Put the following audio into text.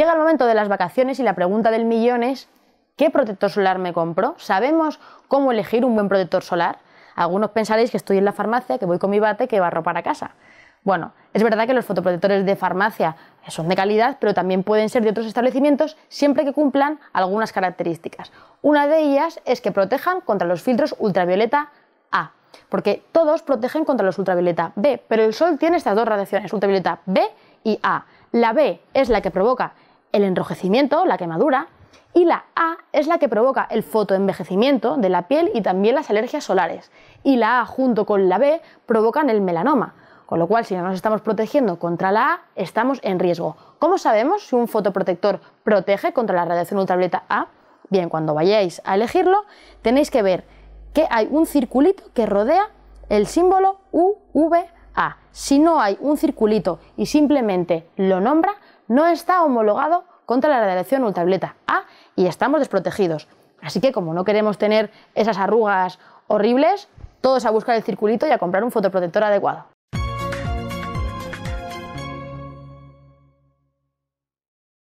Llega el momento de las vacaciones y la pregunta del millón es, ¿qué protector solar me compro? ¿Sabemos cómo elegir un buen protector solar? Algunos pensaréis que estoy en la farmacia, que voy con mi bate, que barro para casa. Bueno, es verdad que los fotoprotectores de farmacia son de calidad, pero también pueden ser de otros establecimientos siempre que cumplan algunas características. Una de ellas es que protejan contra los filtros ultravioleta A, porque todos protegen contra los ultravioleta B, pero el sol tiene estas dos radiaciones, ultravioleta B y A. La B es la que provoca el enrojecimiento, la quemadura, y la A es la que provoca el fotoenvejecimiento de la piel y también las alergias solares. Y la A junto con la B provocan el melanoma, con lo cual si no nos estamos protegiendo contra la A, estamos en riesgo. ¿Cómo sabemos si un fotoprotector protege contra la radiación ultravioleta A? Bien, cuando vayáis a elegirlo, tenéis que ver que hay un circulito que rodea el símbolo UVA. Si no hay un circulito y simplemente lo nombra, no está homologado contra la radiación ultravioleta A y estamos desprotegidos. Así que como no queremos tener esas arrugas horribles, todos a buscar el circulito y a comprar un fotoprotector adecuado.